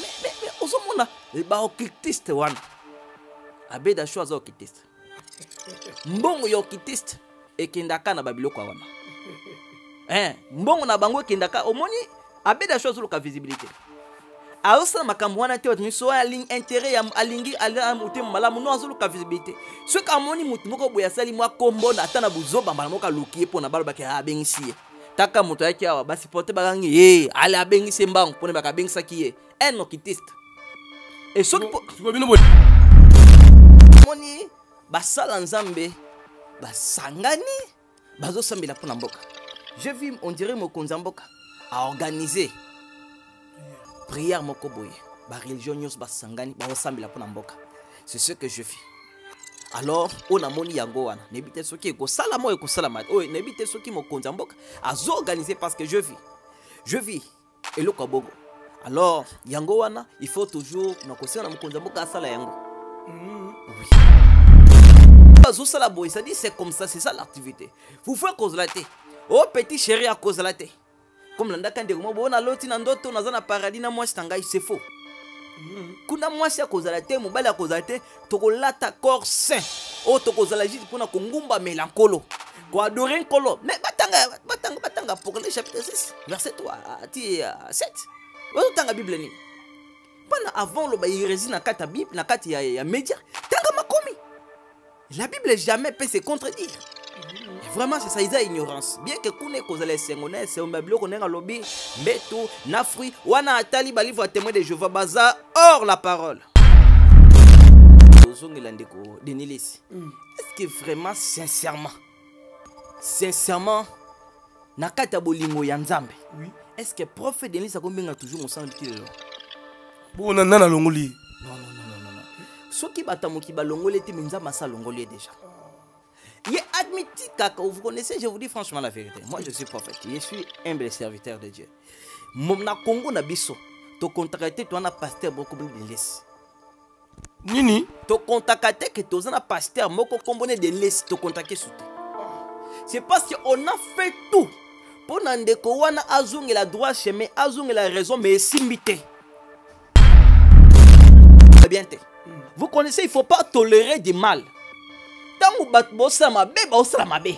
Mais, mais, ozomona baokritiste wana abeda sho aza okritiste mbongo ya okritiste ekendaka na babiloko wana eh, mbongo na bango ekendaka omoni abeda sho azoluka visibilité azosala makambo wana te bato nyonso oyo intere ya alingi motema malamu no azoluka visibilité soki amoni motu moko boye asali mwa kombo na ata na bozobambala moko aluki ye mpo na balobaki ah, abengisi ye taka moto ayaki awa basiporte bakangi ye ale abengisi mbango mpona bakabengisaki ye un okitiste e soki moni basala nzambe basangani bazosambela mpo na mboka je vi ondire mokonzi ya mboka aorganize priere moko boye bareligion nyonso basangani bazosambela mpo na mboka c'est ce que je fis alors on oyo namoni yango wana nayebi te soki ekosalama oyo ekosalama oyo oh, nayebi te soki mokonzi ya mboka ah, organisé parce que je vis je vis eloko ya bongo alors yango wana il faut toujours na kosenga na mokonzi ya mboka asala yango mm. sala azosala boye dit c'est comme ça c'est ça l'activité fufu ekozala te o petit chéri akozala te comme landaka ndeko moko boyo naloti na ndoto naza na paradis na mwasi na ngai c'est faux kuna mwasi akozala te mobali akozala te tokolata corps sain oyo oh, tokozala juste mpona kongumbamela nkolo koadore nkolo me batanga batanga batanga apocalypse chapitre 6 verset 3 ah, ti 7 ah, bazotanga bible nini mpona avant oloba hérésie na kati ya bible na kati ya, ya média tanga makomi la bible jamais peut se contredire vraiment c'est ça eza ignorance bien ke kuna ekozala esengo na esembo biloko ndenge alobi mbeto na fruit wana atali balivre ya témoin de jehova baza hors la parole ozongela ndeko denilesi mm. estce vraiment sincèrement sincèrement na kati ya bolingo ya nzambe estce profe denilesi akobenga toujours mosala biki lelo bona nani alongoli soki bato moki balongoli ete me nzambe asa alongoli ye déjà oh. Il est admis que Vous connaissez, je vous dis franchement la vérité. Moi, je suis prophète. Je suis humble serviteur de Dieu. Mon Congo na biso. To contacter toi, na pasteur beaucoup de blessés. nini tokontaka contacter que toi na beaucoup moko nkombo ne delesi tokontake su toi, c'est parce qu'on a fait tout mpo na ndeko wana azongela droit chemin la raison mais esimbi Très bien hmm. vous connaissez il faut pas tolérer du mal ntango bato bosala mabe baosala mabe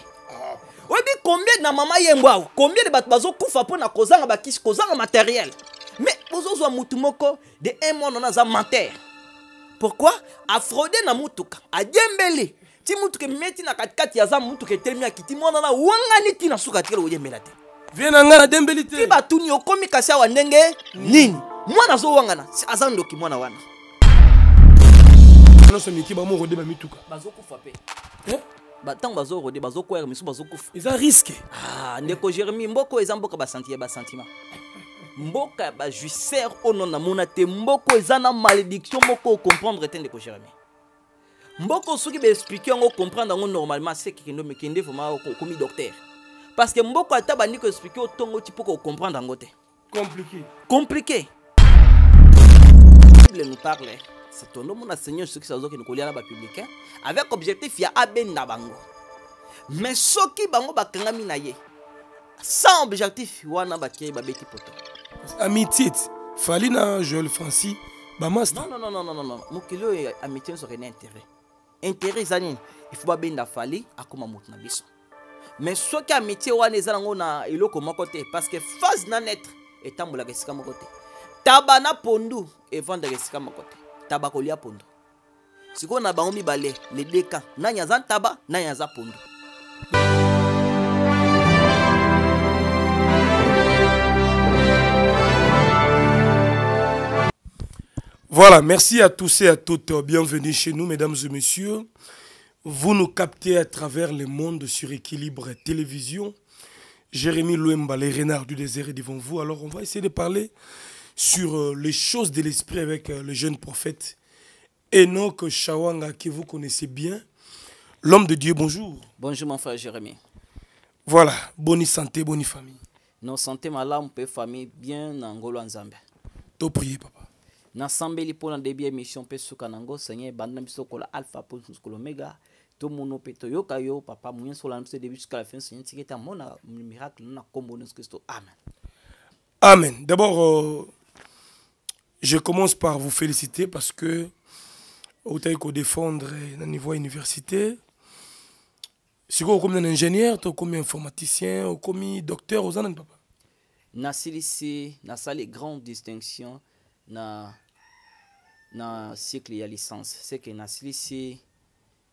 oyebi combien na mama yembo awa combien de bato bazokufa mpona kozanga bakisi kozanga materiel mais bozozwa mutu moko de un mois nona aza mentere pourkui afraude na mutuka adiembeli ti mutuka ememi ntina katikati aza mutuka etelemi akiti mwana na wangani ntina suka atikali oyembela te vie na ngai nadembeli te ti batuni okómi kasi awa ndenge nini mwana azowangana aza ndoki mwana wana nyonso miki bamo rode bamituka bazokufa mpe ntango eh? bazorode bazokwera misu bazokufa eza riske ah, ndeko jeremi mboka oyo eza mboka basanti ya basentima mboka ya bajuicer oyo namona te mboka oyo eza na malédiction moko okomprendre te ndeko jeremi mboka oyo soki baexplike yango okomprendre yango normalement se kekendo mekende vraimen okomi docteur parce que mboka ata bandi koexplike otongo ti mpoka okomprendre yango te compliqué compliqué nous parle tozomona seigneur soki azokende kolia na bapublicain avec objectif ya abeni na bango mais soki bango bakangami na ye sans objectif wana bakei babeti poto amitit fali na joel franci bamasternnnn mokili oyo amitié nyonso okende intérêt intérêt eza nini ifo babenda fali akóma moto na biso mais soki amitié wana eza nango na eloko moko te parce que phase na netre etambolaka esika moko te taba na pondu evandaka esika moko te Voilà, merci à tous et à toutes. Bienvenue chez nous, mesdames et messieurs. Vous nous captez à travers le monde sur Équilibre Télévision. Jérémy Louemba, les du désert est devant vous. Alors, on va essayer de parler sur euh, les choses de l'esprit avec euh, le jeune prophète Enoch Shawanga, que vous connaissez bien. L'homme de Dieu, bonjour. Bonjour mon frère Jérémie. Voilà, bonne santé, bonne famille. non santé ma lampe, famille bien en ngolo Nzambe to prié, papa nasambeli mpona debi émission mission mission na yango seigneur bande biso lokola alpha po lokola omega mon mpe yo kayo papa sur olanda biso début jusqu'à la fin seigneur tika miracle amona miracle na na nkombo nesu amen amen d'abord euh, Je commence par vous féliciter parce que autant qu'on défendre au niveau université, si vous comme un ingénieur, comme un informaticien, comme un docteur, vous en avez papa. Na silisi, na sali grande distinction na na cycle ya licence. C'est que na silisi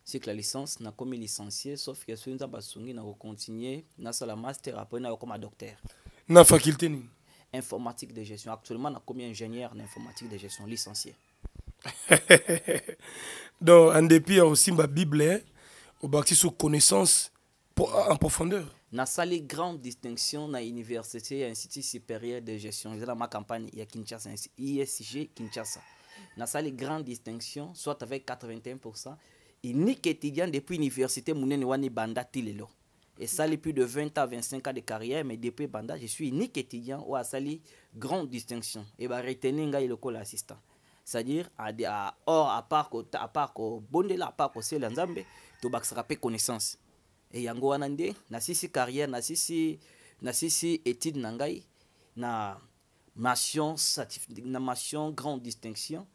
cycle ya licence na comme licencié sauf que si nous avons basungi na continuer na sala master après na comme docteur. Na faculté ni. informatique de gestion. Actuellement, on a combien d'ingénieurs en informatique de gestion licenciés Donc, en dépit, il aussi ma Bible, au hein, bâtit sur connaissance en profondeur. Na sali grande distinction na l'université et institut supérieur de gestion. Dans ma campagne, il y a Kinshasa, ISG Kinshasa. Na sali grande distinction, soit avec 81%, et ni étudiant depuis l'université, Mounenewani Banda Tilelo. esali plus de 20 à 25 ans de carrière mais depuis banda je suis unique étudiant oyo asali grande distinction e baretene ngai lokola assistant c'est-à-dire or apart kobondela apart koselela nzambe tobakisaka mpe connaissance e yango wana nde nasisi carrière nasisi, nasisi étude na ngai na mation, na mation grande distinction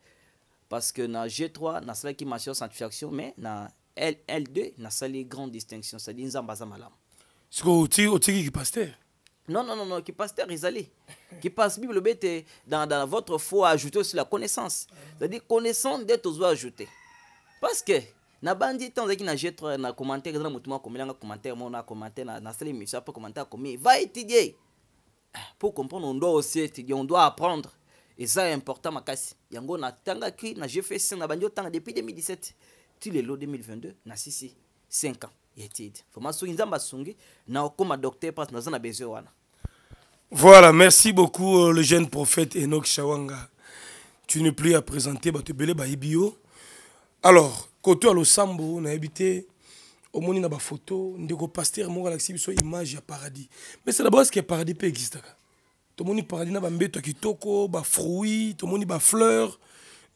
parce que na g3 nasalaki mation satisfaction mais na L2 nasali grande distinction c'est à dire ce qui malamu sikoyo otiki kipaster non non non non allaient. Qui passe bible olobi dans, dans votre foi ajouter aussi la connaissance c'est à dire connaissance d'être tozwa ajouter. parce que nabandi ntango azalaki na g3 euh, na commentaire eza na motu moko akomelanga commentaire moko na commentaire nasali pas commenté commentaire akomi va étudier pour comprendre on doit aussi étudier on doit apprendre et ça est important ma makasi yango natangaki na gfc na bandi ça depuis 2017 l'eau 2022 nasisi 5 ans ya étude vraiment soki nzambe na okoma docteur parce na na besoin wana voilà merci beaucoup euh, le jeune prophète Enoch shawanga tu n'es plus à présenter bato tu ba bio alors koto ya losambo habité au moni na photo, ndeko pasteur mon alakisi biso image ya paradis mais c'est d'abord le paradis exister existaka monde paradis na bambeto ya kitoko monde tomoni fleurs,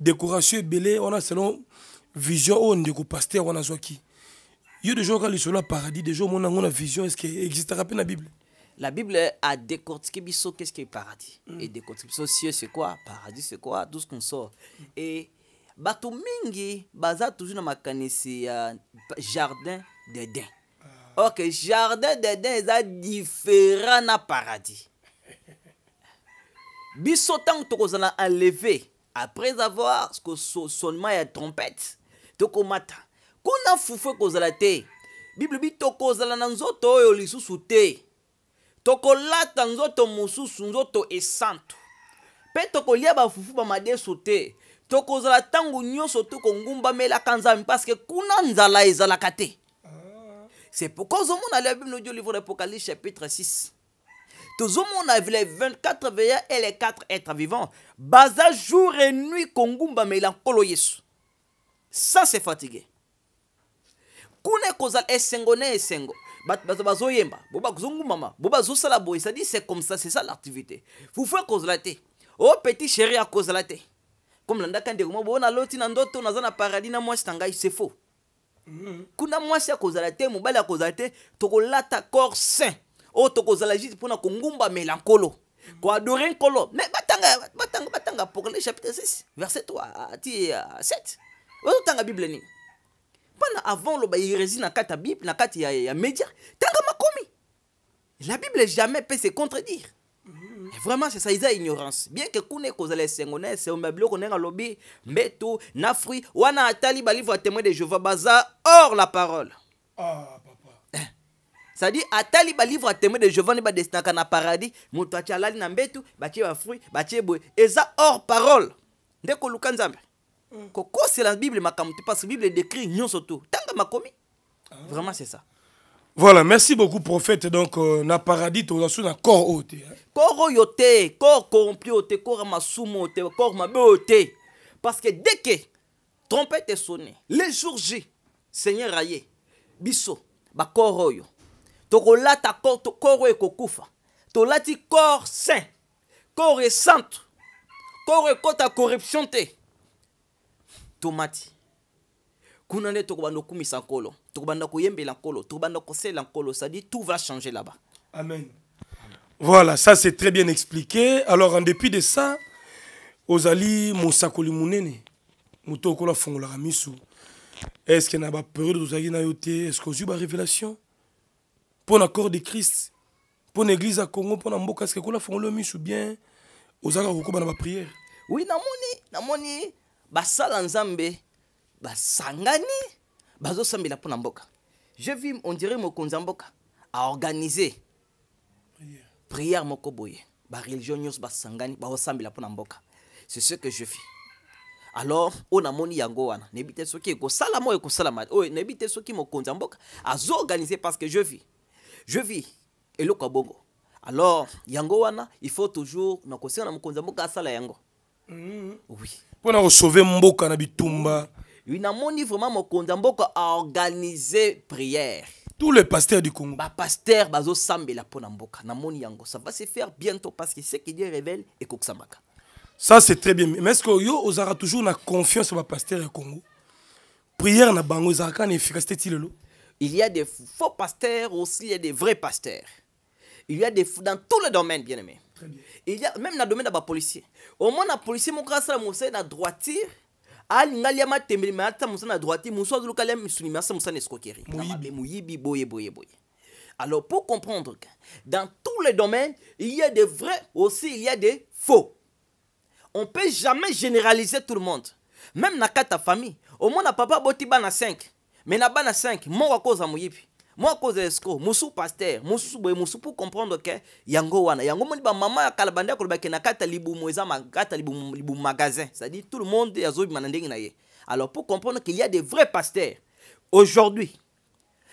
décoration on a selon vision de ndeko pasteur wana a des gens qui sont là paradis des gens qui ont une vision qu'il existe dans la bible la bible a décortiqué biso qu'est-ce que paradis hmm. et décortiqué c'est quoi paradis c'est quoi tout ce qu'on sort et bato mingi baza toujours na ma jardin d'eden ah. ok jardin d'eden est différent na paradis biso tu tokozala enlevé après avoir seulement une trompette tokomata kuna fufu ekozala te bible bi tokozala na nzoto oyo lisusu te tokolata nzoto mosusu nzoto esantu mpe tokolia bafufu bamadesu te tokozala ntango nyonso tokongumbamelaka nzambe parceke kuna nzala ezalaka te c'est pourquoi ozomona la bible nous dit au livre d'apocalypse chapitre 6 tozomona les 24 veillants et les 4 êtres vivants baza jour et nuit kongumbamela nkolo yesu ça c'est fatigué kuna ekozala esengo na esengo bato bato bazoyemba bo bazongumama bo bazosala boye cetadire c'est comme ça c'est ça l'activité fufu ekozala te o oh, petit chéri akozala te comme landaka ndeko moko boyo naloti na ndoto naza na paradis na mwasi na ngai c'est faux kuna mwasi akozala te mobali akozala te tokolata corps sain oyo oh, tokozala juste mpona kongumbamela nkolo koadore nkolo mais batanga batanga batanga apocalypse chapitre 6 verset 3 ah, ti 7 ah, la bible ni, pendant avant oloba hérésie na kati bible na kati ya, ya média tanga makomi la bible jamais peut se contredire mm-hmm. Et vraiment c'est ça ont ignorance bien ke kuna ekozala esengo na eseomba biloko ndenge alobi mbeto na fruit wana atali balivre ya témoin de Jehovah baza hors la parole ah, papa. Ça eh. dit atali balivre ya témoin de ne nde badestinaka na paradis moto atie alali na bati batie bafruit batie boye eza hors parole nde koluka nzambe Mm. c'est la bible ma parce que bible décrit n'yon Soto. tanga komi. Ah. vraiment c'est ça voilà merci beaucoup prophète donc euh, paradis tu as un corps haut. Hein. corps haut, corps corrompu corps ma soumote, corps ma beauté. parce que dès que trompette est sonnée, le jour j seigneur aye corps bakor corps tokolata corps oyo ekokufa un corps saint corps centre, corps ekota corruption tomati kuna nde tokobanda kokumisa nkolo tokobanda koyembela nkolo tokobanda kosela nkolo cest tout va changer là-bas amen voilà ça c'est très bien expliqué alors en dépit de ça ozali mosakoli monene moto okola afungolaka misu est ce que na de tozalaki na yo te est ce qu'on ozwi révélation? mpo na corps de christ mpo na église ya congo mpo na mboka est ce que ekola afungoli yo misu bien ozalaka na baprière oui namoni namoni basala nzambe basangani bazosambela mpo na mboka je vis on dirait mokonzi ya mboka aorganize prière moko boye bareligion nyonso basangani baosambela mpo na mboka c'est ce que je fis alors oyo namoni yango wana nayebi te soki ekosalama oyo ekosalama oyo nayebi te soki mokonzi ya mboka azoorganize parce que je vis je vis eloko ya bongo alors yango wana il faut toujours na kosenga na mokonzi ya mboka asala yango Mm-hmm. Oui. Pour sauver Mboka na bitumba. Oui, moni vraiment mokonzi mboka a organisé prière. Tous les pasteurs du Congo. Ba pasteur bazo la pona mboka. Namoni yango ça va se faire bientôt parce que ce que Dieu révèle et koksamaka. Ça c'est très bien. Mais est-ce que yo aura toujours la confiance ba pasteur du Congo? Prière na bango ezaka na efficacité Il y a des faux pasteurs aussi, il y a des vrais pasteurs. Il y a des dans tous les domaines bien aimé. Très bien. Il y a même dans le domaine de la policier. Au moins, la policier, mon grâce à la na droitir. alinga liama tembeli me ata mosala na droite mosu azoluka lia misuni me asa mosala na escroquerie moyibi boye boye boye alors pour comprendre dans tous les domaines il y a des vrais aussi il y a des faux on peut jamais généraliser tout le monde même nakata famille au moins na papa aboti bana 5 mais na bana 5 moko akozwa moyibi moko zesco musu pasteur, musu boye mosusu pour comprendre que yango wana yango mon ba mama ya ko ba ke na kata libu libumu eza libu libu magasin c'est-à-dire tout le monde azobima na ndenge na ye alors pour comprendre qu'il y a des vrais pasteurs aujourd'hui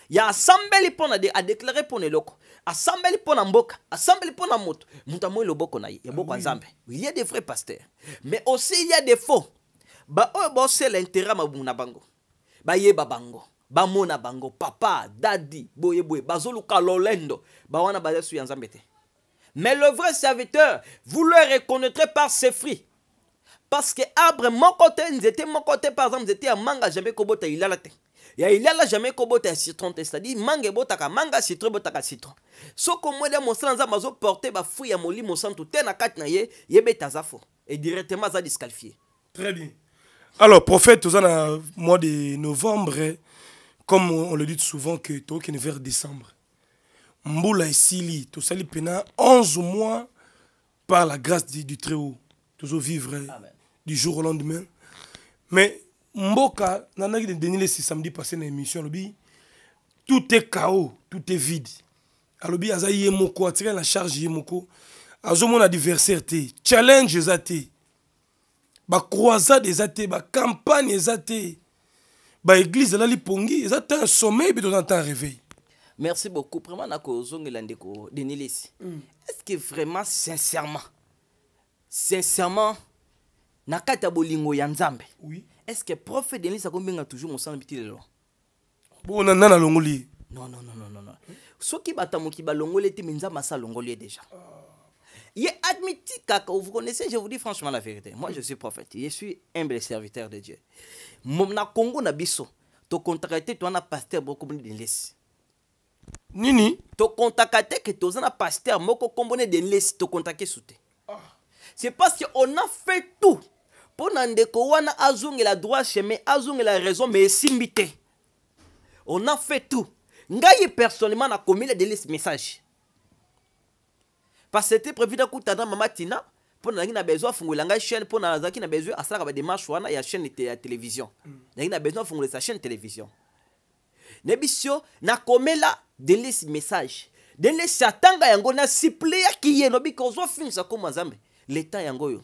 ya asambeli mpo na de a mpo pour eloko asambeli mpo mboka asambeli pour moto moto le loboko na ye ya boko ah il y a des vrais pasteurs mais aussi il y a des faux baoyo bosela intérêt mabumu na bango bayeba bango bamona bango papa dadi boye boye bazoluka lolendo bawana baza su ya nzambe mais le vrai serviteur vous le reconnaîtrez par ses fruits parce que arbre côté ils nzete mon côté par exemple nzete ya manga jamais kobota ilala te ya ilala jamais kobota ya citron c'est-à-dire manga botaka manga citron botaka citron soko omweli moi, mosala nzambe ba bafruit ya molimo santu te na kati na ye yebeta aza fo et directement aza disqualifié très bien alors prophète avons le mois de novembre comme on le dit souvent que ne vers décembre tu as sali pena 11 mois par la grâce du très-haut toujours vivre hein, du jour au lendemain mais mboka on de dernier samedi passé dans l'émission, tout est chaos tout est vide alobi charge challenge eza te croisade te pongi sommeil réveil merci beaucoup vraiment mm. est ce que vraiment sincèrement sincèrement oui. est ce que prophète denis a toujours mon sang lelo non non non non non soki déjà ah. Il est admis que vous connaissez, je vous dis franchement la vérité. Moi, je suis prophète. Je suis humble serviteur de Dieu. Mon Congo na biso. To contacter toi na pasteur beaucoup de l'est. Nini? To contacté que toi na pasteur moko combiné de l'est to contacté souté. Ah. C'est parce qu'on a fait tout pour ndeko wana azungela droit chemin, la raison mais simité. On a fait tout. Ngai personnellement na commis de l'est message. parce que te prévu ndakutana mama tina mpo nazalaki mm. na besoin afungolela ngai chaîne mpo nazalaki na besoin asalaka badémarche wana ya chaîne ya télévision nazalaki na besoin afungolesa chaîne télévision nayebi sio nakomela delesi message delesi atanga yango nasipleyaki ye nobiki ozwa fingisa komwa nzambe leta yango oyo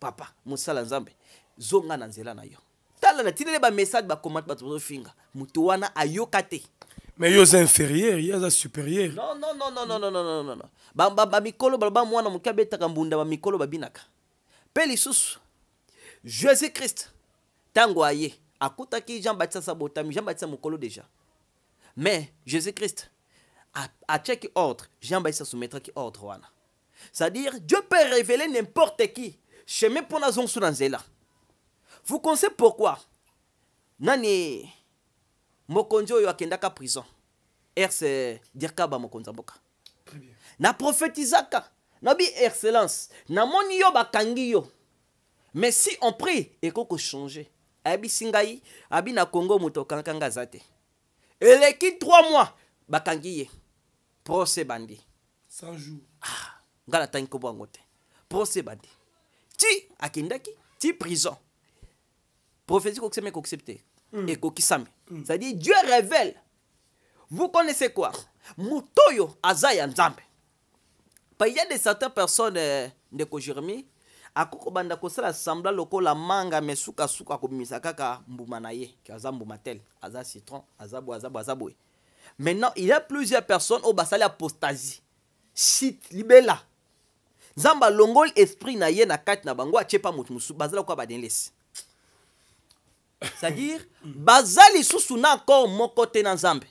papa mosala nzambe zonga na nzela na yo tala natinele bamessage bakomate bato bazofinga motu wana ayoka te mais yo za inférieur ye aza supérieur nonnnnnnnnn bamikolo baloba mwana moke abetaka mbunda bamikolo babinaka mpe lisusu jésus christ ntango aye ki jean baptiste asa botami jean baptiste mokolo déjà mais jésus christ atiaki ordre jean baptiste qui ordre wana c'est-à-dire dieu peut révéler n'importe qui chemin pour na azongisu na nzela vous connaissez pourquoi nani mokonzi oyo akendaka prison erse dirkaba mokonzi ya mboka naprofetizaka nabi excellence namoni yo bakangi yo mais si on prie ekoki kochange ayebisi ngai abi na congo moto okankanga aza te eleki 3 mois bakangi ye prose ebandi ah, ngai natangi kobo yango te prose ebandi ti akendaki ti prison profesi kokisema ekokisepte Mm. ekokisami mm. c'est-à-dire dieu révèle vous connaissez quoi moto oyo aza ya nzambe pa ya de certaines personnes ndeko euh, jeremi akoki kobanda kosala sembla lokola manga me sukasuka akobimisa kaka mbuma na ye ke aza mbuma tele aza citron aza boye aza boye aza boye maintenant il y a plusieurs personnes oyo basali apostasie shit libela nzambe alongoli esprit na ye na kati na bango atie pa moto mosusu bazala koka badelesi c'est-à-dire baza lisusu na accord moko te na nzambe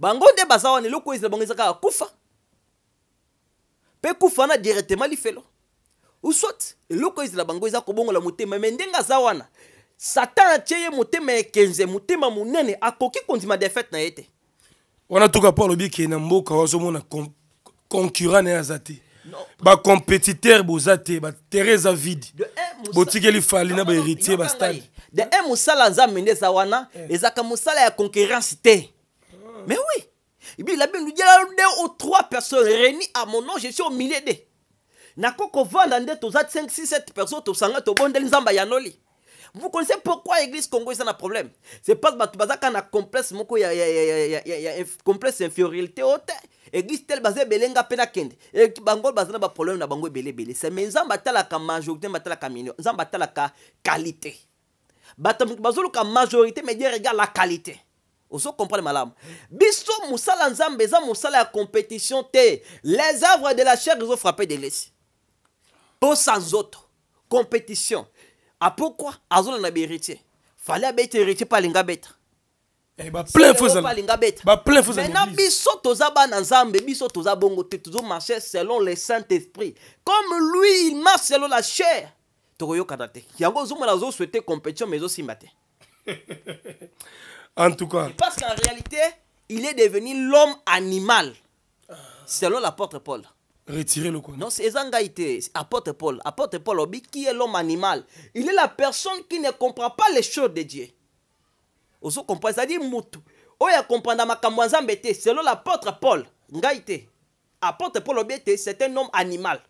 bango nde baza wana eloko ezela bango eza kaka kufa mpe kufa wana directement lifelo uswat eloko ezela bango eza kobongola motema me ndenge aza wana satan atie ye motema ekenze motema monene akoki kondima defete na ye te wana tuka po alobi ke na mboka wazomona concurrent na ye aza te bacompétiteur boza te baterre eza vide botikeli fali na baheritier bastade de un mosala nzambe Zawana, eza wana eh. ezalaka mosala ya concurrence te mais oui nous dit ndiala deux ou trois personnes réunies à mon nom je suis au milieu de nakoki kovanda nde toza 5 6 7 personnes tosanga tobondeli nzambe ya noli vous connaissez pourquoi église congo a na problème c'est parce bato bazaka na complexe moko ya, ya, ya, ya, complexe infériorité haute. église tel basé Belenga nga mpe nakende bango basé na problème na bango belé belé. C'est mais nzambe atalaka majorité nzambe atalaka minor nzambe la qualité bazoluka majorité mais dieu regarde la qualité ozokomprendre malame biso musala nzambe za musala ya compétition te les œuvres de la chair ont frappé de lesi sans autre compétition ah, pourquoi? apokwa azolanda héritier fallait abeta héritier mpo linga bête. Eh, maintenant biso toza bana nzambe biso toza bongo te marcher selon le saint esprit comme lui il marche selon la chair compétition mais en tout cas parce qu'en réalité il est devenu l'homme animal selon l'apôtre paul retirer le quoi non c'est Zangaïté, apôtre paul apôtre paul obie qui est l'homme animal il est la personne qui ne comprend pas les choses de dieu ozo comprendre c'est à dire mutu Oya akomprendre makambo ya nzambe te selon l'apôtre paul ngai apôtre paul obi c'est un homme animal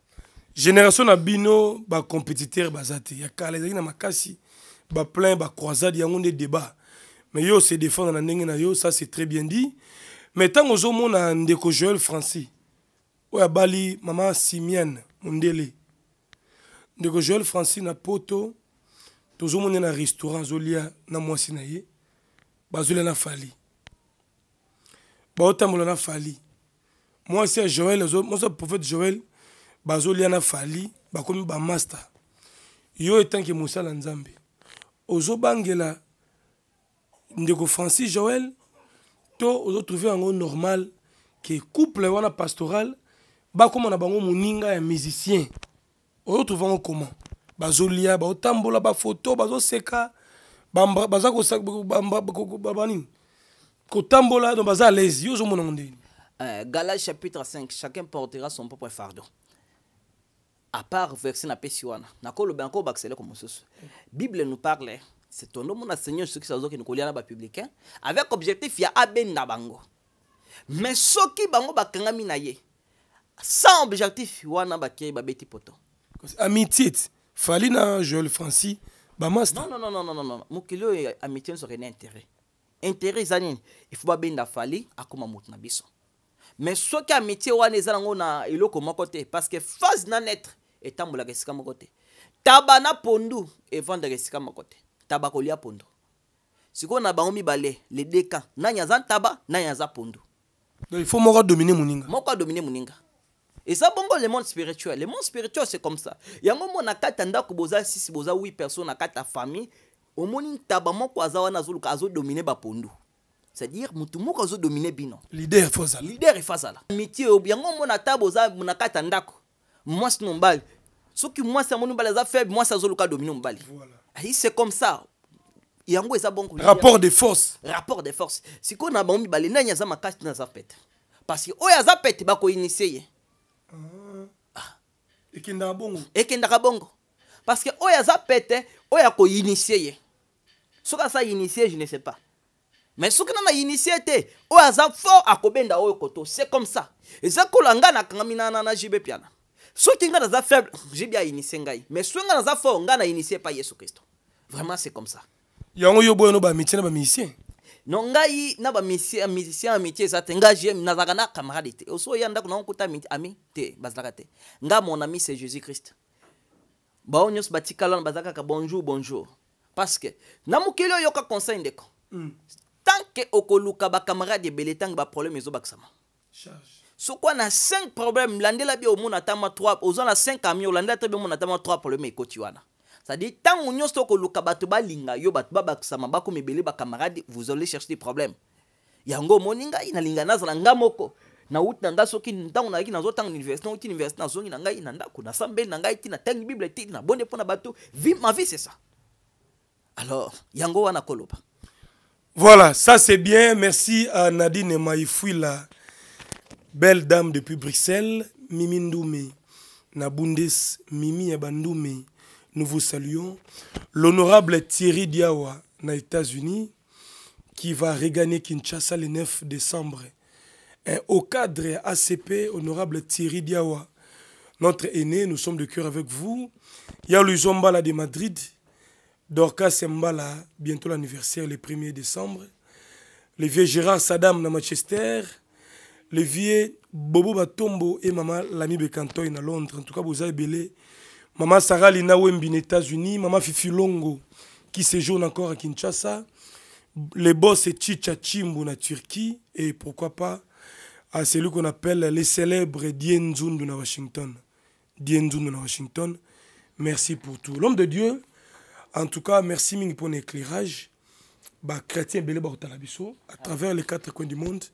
génération na bino bacompétiteur baza te ya kala ezalaki na makasi baplain bacroisade yango nde débat mais yo se défendre na ndenge na yo ça c'est très bien dit mais ntango ozomona ndeko joel francis oyo abali mama simiane mondele ndeko joel francis na poto tozomona na restaurant azolia na mwasi na ye bazolia na fali baotambola na fali mwasi ya joel mwasi ya prophète joel bazolia na fali bakomi bamaster yo etanke mosala nzambe ozobangela ndeko francis joel to ozotrouve yango normal ke couple wana pastoral bakóma na bango moninga ya musicien ozotrouve yango comment bazolia baotambola bafoto bazoseka baza kosabanini kotambola don baza à l'aise yo ozomonango ndeni euh, Galates chapitre 5, chacun portera son propre fardeau. à part verset na pesi le banco baxele obakisa eloko bible nous parle c'est ton nom na seigneur qui nous kolia na publicain, avec objectif ya abeni na bango mais soki bango kangami na ye sans objectif wana ba beti poto amitié fali na Joël francis bamaster non non non non non non, mokili oyo amitié nyonso okende intérêt intérêt faut ba ben babenda fali akóma moto na biso mais soki amitié wana eza nango na eloko moko côté, parce que phase na naître etambolaka esika moko te taba na pondu evandaka esika moko te taba kolia pondu sikoyo na bango mibale le deux camps nani aza ntaba nani aza pondu donc il faut moko adomine moninga moko adomine moninga eza bongo le monde spirituel le monde spirituel c'est comme ça yango mo na kati ya ndako boza sisi boza 8 personnes na kati ya famille omoni ntaba moko aza wana azoluka azodomine bapondu c'est-à-dire motu moko azodomine bino leader efo azala leader efo azala amitié yango omona ata boza na kati ya ndako non mwasi na mon soki mwasi amoni mobali ça faible mwasi azoluka domine mobali voilà. c'est ah, comme ça yango eza bon rapport de force rapport de force qu'on na bango mibale nanya za makasi na za pète parce que pète oyo aza pete ah et ah. ekendaka bongo ekendaka bongo parce que pète aza pete oyo akoinisie ye soki ça initier je ne sais pas mais soki nana inisie te oyo aza fort akobenda oyo koto c'est comme ça et ça ngai nakangami na na na piana soki ngai naza faible j'ai bien inisie ngai mais soki ngai naza fort ngai na inisie epai yesu kristo vraiment c'est comme ça yango yo boyo no bamitie na bamisien no ngai na bamisien amitié eza te ngai je nazalaka na camarade te oso oya ndako nango kuta ami te bazalaka te ngai mon ami c'est jésus christ bao nyonso batikala wana baza kaka bonjour bonjour parce que na mokili oyo yoka conseil ndeko mm. tant ke okoluka bacamarade ebele ntango baproblème ezobakisama charge soki wana 5 problème landela bie omona atama 3 oza na 5 camion olandela te bie omona atama 3 problème ekoti wana cestadire ntango nyonso okoluka bato balinga yo bato babakisama bakoma ebele bacamarade vous allez chercher des problèmes yango omoni ngai nalinga nazala nga moko nauti na ngai soki ntango nayaki nazotanga na université nauti université nazongi na ngai na ndako nasambeli na ngai ti natangi bible ti nabonde mpo na bato ma vie c'est ça alors yango wana koloba voilà ça c'est bien merci à nadine maifwila Belle dame depuis Bruxelles, Mimi Ndoumé, Nabundes Mimi Abandoumé, nous vous saluons. L'honorable Thierry Diawa, aux États-Unis, qui va regagner Kinshasa le 9 décembre. Et au cadre ACP, honorable Thierry Diawa, notre aîné, nous sommes de cœur avec vous. Yalu Zombala de Madrid, Dorcas Mbala, bientôt l'anniversaire le 1er décembre. Le vieux Gérard Saddam de Manchester, le vieux Bobo Batombo et maman Lami Bekantoy à Londres. En tout cas, vous avez belé. Maman Sarah Lina Wembi aux États-Unis. Maman Fifi Longo qui séjourne encore à Kinshasa. Les boss et Chicha Chimbo en Turquie. Et pourquoi pas à celui qu'on appelle les célèbres Dien na Washington. Dien na Washington. Merci pour tout. L'homme de Dieu, en tout cas, merci Ming pour l'éclairage. Bah, chrétien Belé à travers les quatre coins du monde.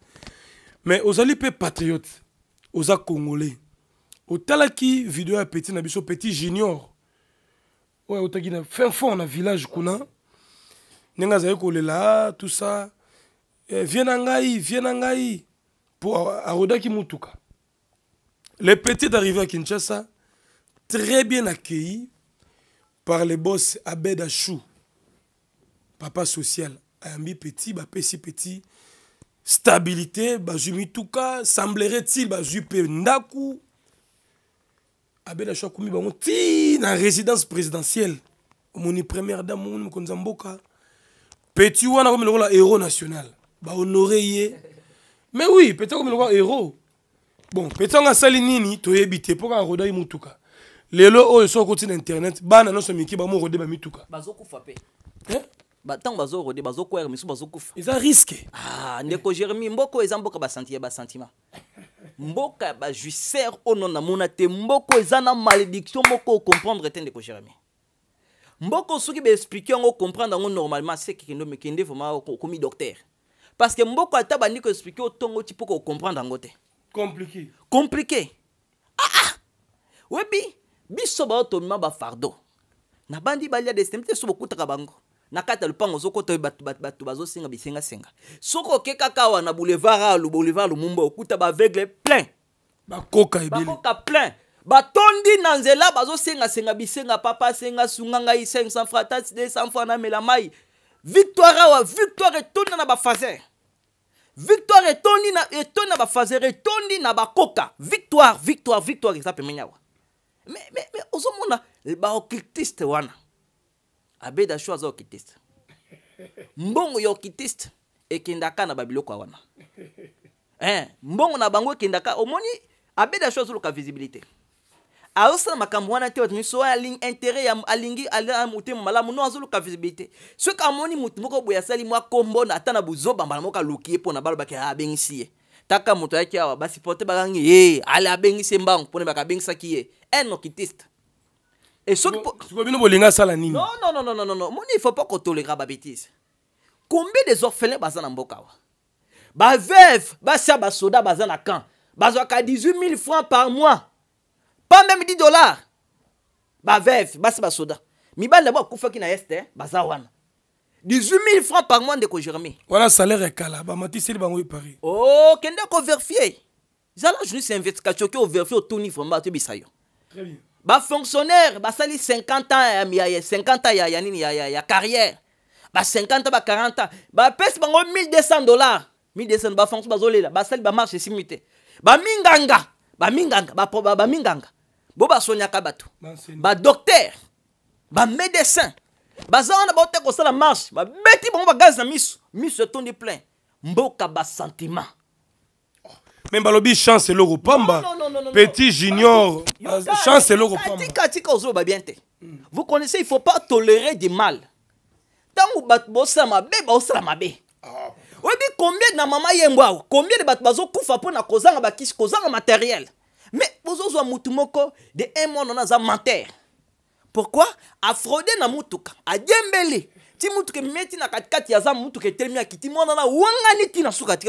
me ozali mpe patriote oza congolais otalaki video ya petit na biso petit junior oyo autaki na fin fond na village kuna ndenge azali kolela tusa eh, vie na ngai vie na ngai mpo arodaki motuka le petit arrivé à kinshasa très bien accueilli par le boss abed achou papa social ayambi petit bapesi petit, petit stabilité bazwi mituka semblerait-il bazwi mpe ndaku abelasho akumi bango ti na résidence présidentielle omoni première dame omoni mokonzi ya mboka peti wana akomi lokola héros national bahonore ye mais oui peti akomi lokola héros bon peti yango asali nini toyebi te mpo kaka rodai motuka lelo oyo soki okoti na internet bana nyonso mike bamorode bamituka bazokufa mpe ntango bazorode bazokwera misu bazokufa eza riske ah ndeko jeremi mboko oyo eza mboka basanti ya mboka ya bajusere oyo namona te mboka eza na malédiction moko comprendre te ndeko jeremi mboko oyo be expliquer yango comprendre yango normalement se kekendo mekende ma okomi docteur parce que mboka ata bandi expliquer otongo ti mpo comprendre te compliqué compliqué ah ah oyebi biso ba fardo na bandi balia destin te so bokutaka bango na kati ya lupango ozokota oyo bato bazosenga bisengasenga soki oke kaka awa na boulevard alu boulevard lumumba okuta baavegle plein bakoka bakoka plein batondi na nzela bazosengasenga bisenga papa senga sunga ngai 500 fra ta 200 fra namela mai victoire awa victoire etondi na bafaser victoire etondi na, etondi na bafaser etondi na bakoka victoire victoire victoire eza pembeni awa me, me, me ozomona baoccultiste wana abeda sho aza okitiste mbongo ya okitiste ekendaka na babiloko wana eh, mbongo na bango ekendaka omoni abeda sho azoluka visibilité azosala makambo wana te bato nyonso oyo intere ya alingi ala motema malamu no azoluka visibilité soki amoni motu moko boye asali mwa kombo na ata na bozobambala moko aluki ye mpona balobaki ah, abengisi ye taka moto ayaki awa basiporte bakangi ye eh, ale abengisi mbango mpona baka abengisaki ye un okitiste Et Non, non, non, non, non, non, non. Mon, il ne faut pas qu'on tolère la bêtise. Combien des orphelins dans le monde Ba veuve, ba soda bazan kan. Bazoka 18 000 francs par mois. Pas même 10 dollars. Ba veuve, ba sia ba soda. Mi ba d'abord koufa ki na este, hein, bazawana. 18 000 francs par mois ndeko Jérémy. Voilà salaire ekala, ba matiseli bango Paris. Oh, kende ko vérifier. Zala c'est investigation qui o vérifier au tout niveau Très bien ba basali 50 ans ya 50 ans ya, ya nini ya, ya, ya carrière ba 50 ba 40 ans bapesi bango 1200 dollars 1200 bafonction ba minganga, ba minganga, ba ba ba baminganga bo basoniaka bato badocteur bamédecin ba te ko sala marche ba babeti bango gaz na miso miso etondi plein mboka ba sentiment pas balobi ah, chance le pamba petit junior chance eloko Kati ba bien vous connaissez il faut pas tolérer du mal ntango bato bosala mabe baosala vous ah. oyebi combien na mama yembo combien de na kozanga de kozanga matériel mais bozozwa de un mois nona un pourquoi afraude na mutuka adiembeli ti mutuka meti na katikati mutuka telmi akiti mwana na wangani ti na suka te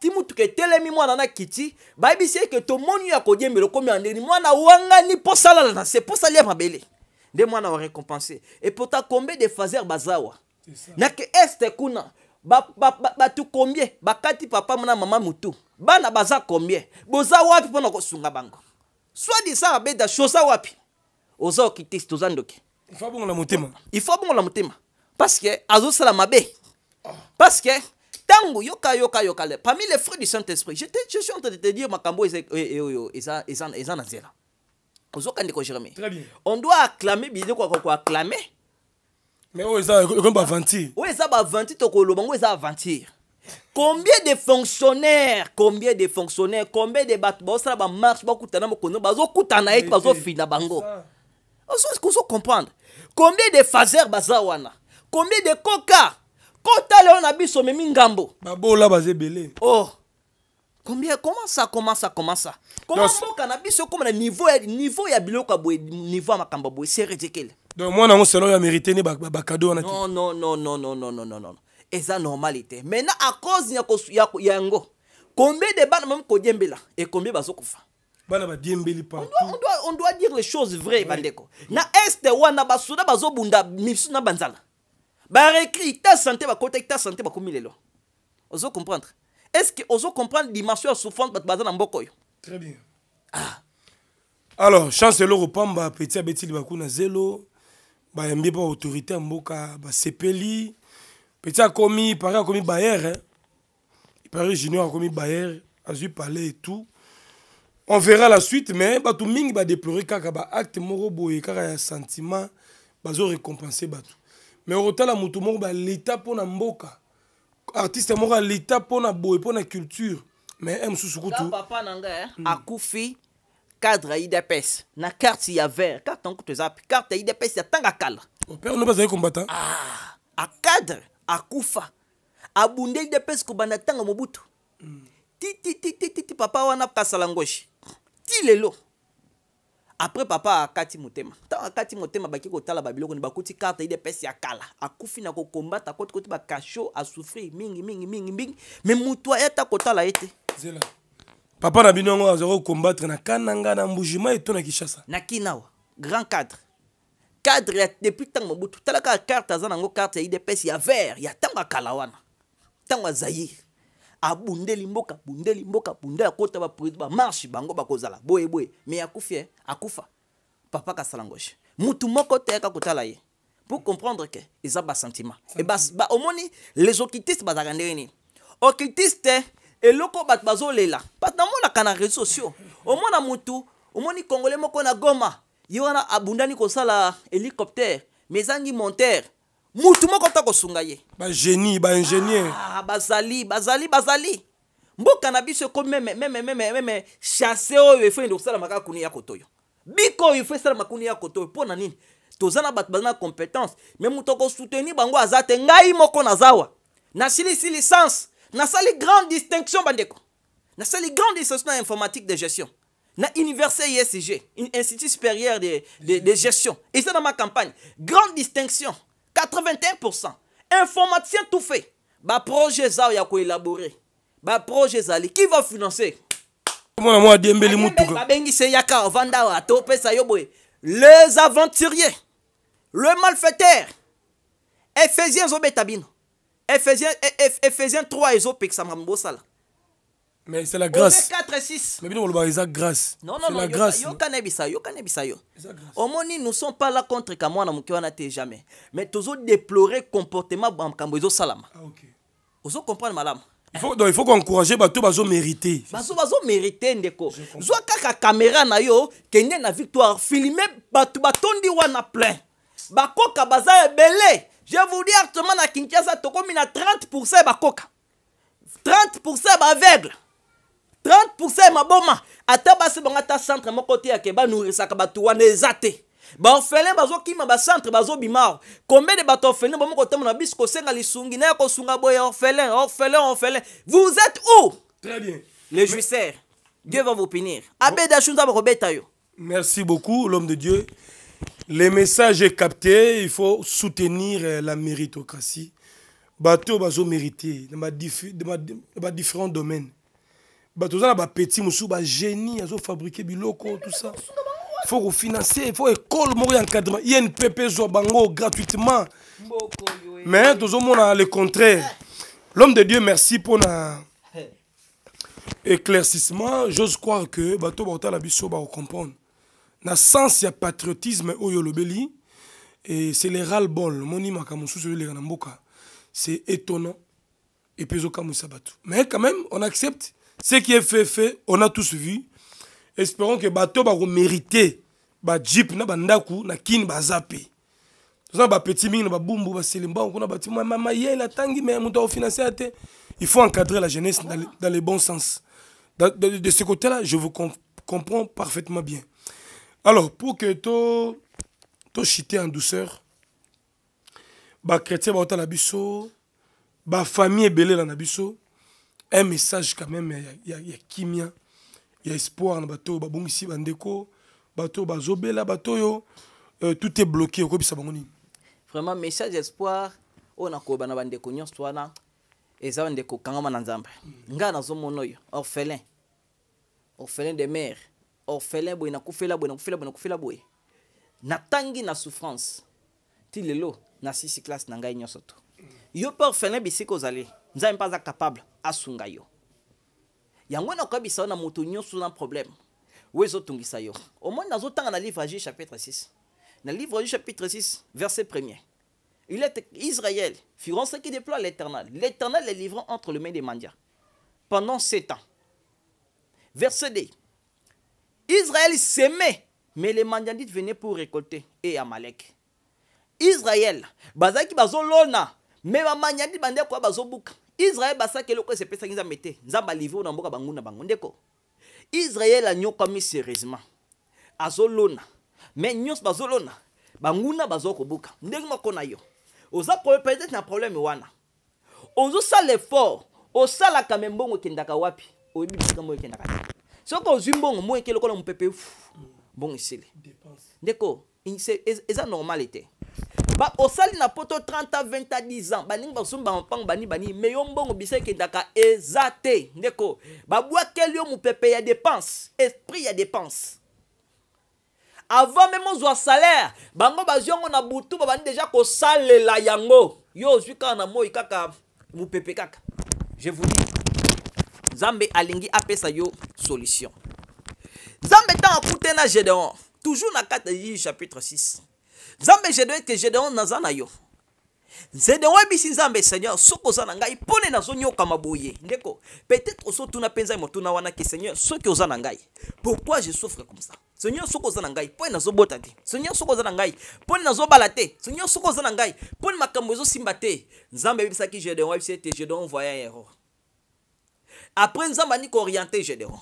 ti mutuka etelemi mwana na kiti bayebisi eke tomoni ya kodiembela okomela ndeni mwana wangani mpo salala na se mpo salia mabele nde mwana wa récompense epota combien de faser bazawa na ke este kuna bato ba, ba, ba, combien bakati papa mona mama motu bana baza combien boza wapi mpona kosunga bango swadi sa babeda shoza wapi oza okitisi toza ndoki ifo abongola motema parce que azosala mabe ah. parce que Tangou yoka yoka yoka le parmi les fruits du Saint-Esprit je, te, je suis en train de te dire makambo eza eh, eh, oh, oh, eza na nzela ozokandeka jérémi on doit acclamer quoi quoi acclamer mais oyo oh, eza eh, bavantir oyo eza bavantir tokoloba ngo eza avantir combien de fonctionnaires combien de fonctionnaires combien de bato bazosala bamarche bakutana mokonzi bazokutana ye bazofinda bango comprendre. combien de fazer baza wana combien de Coca? kota lelo na biso omemi ngambo babola baza ebele oh combien comment ça comment ça comment ça comment mboka na biso ekoma na niveau niveau ya biloko ya boye niveau ya makambo ya boye se ridicule donc mwana yango selo ya mérité ne bakado wana non non non non non non non non eza normal te maintenant à cause ya ya yango combien de bana meme kodiembela et combien bazokufa bana badiembeli pa on doit, on doit, on doit dire les choses vraies bandeko na este wana basoda bazobunda misusu na banzala barekri ta sante bakotaki ta sante bakomi lelo ozo comprendre est ce que ozo comprendre dimension ya souffrance bato baza na mboka oyo très bien ah. alors chancelor pamba petit abetili bakuna zelo bayambi mpo autorité ya mboka basepeli petit akomi pari akomi bayere pari junior akomi bayere azwi pale et tout on verra la suite mais bato mingi badéplore kaka baacte moko boye kaka ya sentiment bazorécompense bato me okotala motu moko baleta mpo na mboka artiste moko aleta mpo na boye mpo na culture me e eh, mosusu kutu papa na ngai eh, hmm. akufi cadre ya idps na karte ya vert karte yango kutu eza pi karte ya idps ya ntango akala opere no bazali kombata ah, acadre akufa abunde idps kobanda ntango mobutu tititititi hmm. papa wana kasala ngoshi ti lelo après papa akati motema ntango akati motema baki kotala babiloko ni bakuti karte idps ya kala akufi na kokombata koti koti bakasho asouffrir mingi mingi mingi mingi me motu ayata kotala ye te papa na bino yango azwaki kokombatre na kani na ngai na mbugima eto na kinshasa na kinawa grand cadre cadre ya depuis ntango mobutu tala kaka karte aza nango karte ya idps ya vert ya ntango akala wana ntango azaire abundeli mboka abundeli mboka abundeli akota bamarshe bango bakozala boyeboye me akufi e akufa papa kasala ngoshe mutu moko te ayaka kotala ye pour comprendre ke eza basentiment omoni les occultistes bazalaka ndenge nini occultiste eloko bato bazolela parce namonaka na réseau sociaux omona motu omoni congolais moko na goma ye wana abundani kosala hélicoptère mais ezangi montere mutu moko ta kosunga ye ba ingénieur ah, bazali bazali bazali mboka na meme, meme, meme, chasse oyo efendi kosalamaka kuni ya kotoyo biko oyo efo esalama kuni ya kotoyo mpo na nini toza na bato baza na compétence me moto akosuteni bango azate te ngai moko nazawa si licence nasali grande distinction bandeko nasali grande distinction en informatique de gestion na université isg institut supérieur de, de, de gestion ça dans ma campagne grande distinction 81% informaticien tout fait projet eza ya koelabore projet ezali qui va financer Moi mwana mwa Ben mutuka se yaka wa awa topesa yo boy. les aventuriers le malfaiteur ephésiens ezobeta bino ephésiens 3 ça makambo osala mais c'est la grâce et 6. mais nous oloba la grâce non, non, non, la grâce C'est la yo ne sommes pas là contre ka mwana moke wana jamais mais le comportement makambo Salam. ah, Vous comprenez, madame Il faut, donc, il faut qu'encourager mérité, bazo mériter. Bazo bazo mérité, ndeko. kaka caméra na yo, kenya victoire, filmer bato batondi wana plein. Bakoka baza belé Je vous dire actuellement à Kinshasa tokomi na 30% coca. 30% ba aveugle. 30% maboma ata basi bango ta centre moko te yake banourrisaka bato wana eza bazo baorfelin bazokima centre bazo awa combien de bato orfelin bomoko tamona biso kosenga lisungi na ya kosunga boye orfelin orfelin orfelin vous êtes où très bien le jouisseur dieu va vous punir abeda shunza bakobeta yo merci beaucoup l'homme de dieu le message est capté il faut soutenir euh, la méritocratie bato bazomérite dans différents domaines bah tout ça bah petit musu bah génie azo fabriquer biloko tout ça faut refinancer faut école moko y encadrement INPP zo bango gratuitement eh. mais tout le monde a le contraire l'homme de Dieu merci pour na éclaircissement j'ose croire que bah tout bah la biso bah comprendre na sens patriotisme oyo lobeli et c'est les ras bol moni makamusu sur les na c'est étonnant et puis au kamusa mais quand même on accepte ce qui est fait, fait, on a tous vu. Espérons que bateau va mériter. Ba jeep na bandaku na kin bazape. Toza ba petit mine ba bumbu ba selimba on ba petit mama tangi mais muto financier até. Il faut encadrer la jeunesse dans le, dans bon sens. De, ce côté-là, je vous comprends parfaitement bien. Alors, pour que to to chiter en douceur, ba chrétien ba ota la biso, ba famille belé na biso, un message quand même ya, ya, ya kimia ya espoir na bato oyo babongisi bandeko bato oyo bazobela bato oyo euh, tout est bloqué okobisa bango nini vraiment message espoir oyo oh, nakoloba na bandeko nyonso wana eza bandeko kangama na nzambe mm. ngai nazomona oyo orphelin orphelin de mare orphelin boye nakufela boye nakufela boye nakufela boye natangi na souffrance ti lelo nasisi classe na ngai nyonso to mm. yo mpe orphelin bisika ozali Nous n'avons pas capable asunga yo yango wana Il yo na moto nyonso na problème oyo ezotungisa yo omoni livre agir chapitre 6 le livre chapitre 6 verset 1er il est israël furent ceux qui déploient l'éternel l'éternel les livrant entre les mains des Mandias. pendant sept ans verset 2 israël s'aimait mais les mandiandites venaient pour récolter et amalek israël bazalaki bazolona me bamandiandite bandeko bazobuka israele basaki eloko ese epesaki nzambe te nzambe alivre na mboka banguna bango ndeko israele anyokwami sérieusement azolona me nyonso bazolona banguna bazo kobuka ndenge moko na yo oza peut-être na problème wana ozosala effort osalaka me mbongo ekendaka wapi oyebi bisika mbongo ekendaka te soki ozwi mbongo mbongo eke lokola mopepe mbongo esili ndeko eza normal te osali na poto 30 a 20 a 10 ans baningi ba mopango bani bani me yo mbongo biso ezate. eza Ba bwa babwakeli yo mopepe ya dépense esprit ya dépense avant même ozwa salaire bango bazongo yango na butu babandi deja la yango yo ozwi kaka na moi kaka pepe kaka je vous dis zambe alingi apesa yo solution Zambe nzambe ntango akutena gédéon toujours na 4 chapitre 6 nzambe gedeon ete gedeon naza na yo nzede oyebisi nzambe seigneur soki oza na ngai mpone nazonyokama boye ndeko peut-être ozotuna mpenza ye motuna wana ke seigneur soki oza na ngai pourquoi je souffre comme ça seigneur soki oza na ngai mpone nazobota te seigneur soki oza na ngai mpone nazobala te seigneur soki oza na ngai mpone makambo ezosimba te nzambe ayebisaki gedeon ayebisi ete gedeon voya erreur après nzambe ani kooriente gedeon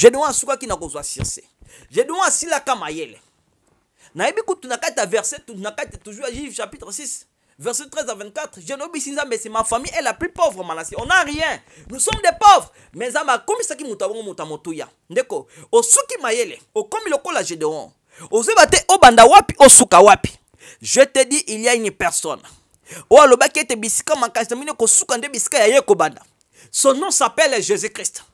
gedeon asukaki na kozwa sirse gedeon asilaka mayele nayebi kutu na kati verset na kati toujours juve chapitre 6 verset 13 à 24 je n'obéis mais c'est ma famille est la plus pauvre malasi on n'a rien nous sommes des pauvres mais nzambe ma moto abongo moto ya motuya ndeko osuki mayele okomi lokola gédéon ozoyeba te obanda wapi osuka wapi je te dis il y a une personne oyo alobaki ete bisika makasi na bino kosuka nde bisika ya son nom s'appelle jésus christ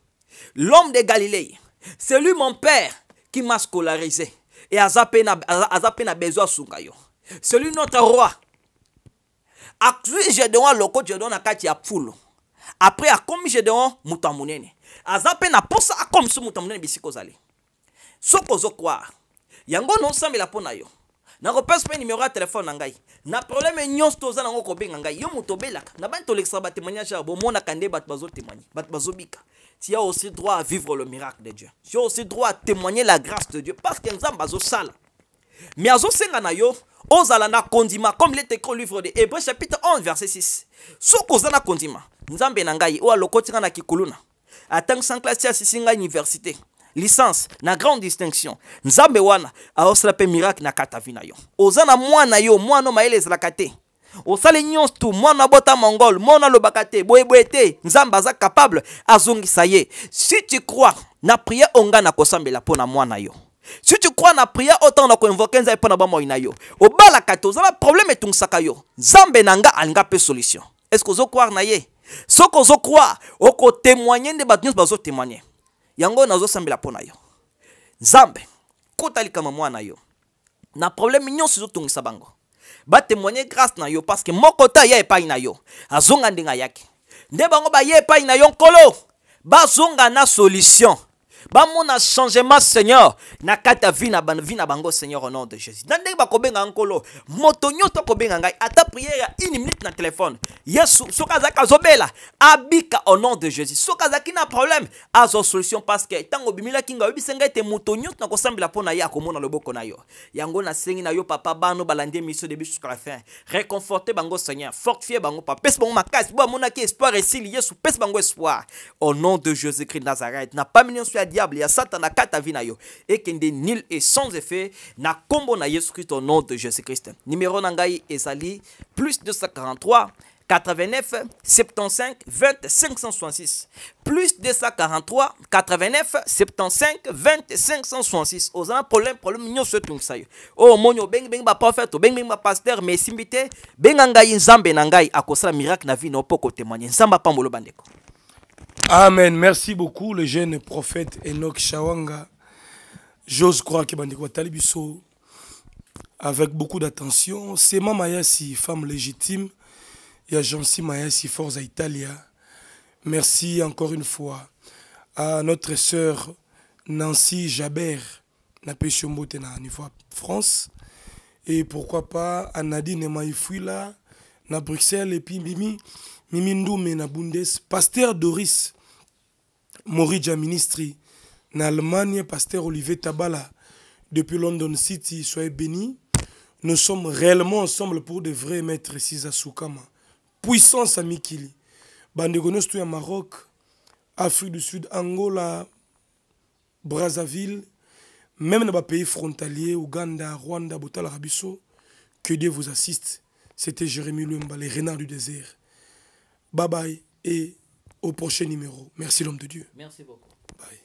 l'homme de galilée c'est lui mon père qui m'a scolarisé e aza mpe na, aza mpe na besoin asunga yo celui notre roi azwi gedeon loko gedeon na kati ya fulu apres akomi gedeon moto ya monene aza mpe na mposa akomisi moto ya monene bisika ozali soki ozokwara yango naosambela mpo na yo nakopesa mpe nimero ya telefone na ngai na probleme nyonso toza nango kobenga ngai yo moto obelaka na bani tolekisaka batémoignage ya bomonaka nde bato bazotémoigne bato bazobika tu as aussi droit à vivre le miracle de Dieu. Tu as aussi droit à témoigner la grâce de Dieu. Parce que sommes sales. Mais à na yo, kondima comme l'était au livre de Hébreux chapitre 11 verset 6. Sokozana kondima, Nzambe sommes sales. à sommes na kikuluna. sommes classe université. Licence na grande distinction. Nzambe wana miracle na katavina yo. Ozana mwana yo, sommes no osali nyonso tu mwana abota mongole mona alobaka te boyeboye te nzambe aza capable azongisa ye si tu crois na priere onga na kosambela mpo na mwana yo si tu crois na priere otanga na ko nzambe mpo na bamoi na yo obalaka te ozala problème etungisaka yo nzambe na nga alinga mpe solution estce ozocroire na ye soki ozocroire okotémoigne nde bato nyonso bazotémoigne yango nazosambela mpo na yo nzambe kota likambo mwana yo na probleme nyonso ezotungisa bango batémoigne grâce na yo parceke moko te aya epai na yo azonga ndenge ayaki nde bango baya epai na yo nkolo bazonga na solution bamona changement seigneur na kati ya na bango seigneur au nom de jésus na ndenge en nkolo moto nyonso akobenga ngai ata prière ya une minute na téléphone. yesu soki azalaki azobela abika au nom de jésus soki azalaki na problème azwa solution parce que ntango kinga ngai oyebisa ngai na moto nyonso nakosambela mpo na ye akomona loboko na yo yango nasengi na yo papa bano balandi Monsieur début jusqu'à la fin réconforte bango seigneur fortifie bango papa pesa bango makasi mona qui espoir esili yesu pes bango espoir au nom de jésus christ nazareth na pamini nyonso à dia diable a na kati ya vie et qui nil et sans effet na combo na yesu Christ au nom de jésus christ Numéro na Esali sali plus 243 89 75 2566. Plus plus 243 89 75 2566. 566 un problème problème nyonso etungisa yo oyo oh, omoni obengi bengi ben ben ma bapaster me ben te ngai nzambe na ngai un miracle na vie na yo mpo kotémoigne nzambe bandeko Amen. Merci beaucoup, le jeune prophète Enoch Shawanga. J'ose croire que Bandeko Talibiso, avec beaucoup d'attention, c'est ma Mayasi, femme légitime, et agence Mayasi Forza Italia. Merci encore une fois à notre sœur Nancy Jabert, Napeshombote na niveau France, et pourquoi pas à Nadine Maïfouila, à Bruxelles, et puis Mimi, Mimi à na Bundes, Pasteur Doris. Morija Ministri, en pasteur Olivier Tabala, depuis London City, soyez bénis. Nous sommes réellement ensemble pour de vrais maîtres Sisa Soukama. Puissance amikili. Bandegonos, tout en Maroc, Afrique du Sud, Angola, Brazzaville, même dans les pays frontaliers, Ouganda, Rwanda, Botal, Rabiso. que Dieu vous assiste. C'était Jérémy Lumba, les renards du désert. Bye bye et au prochain numéro. Merci l'homme de Dieu. Merci beaucoup. Bye.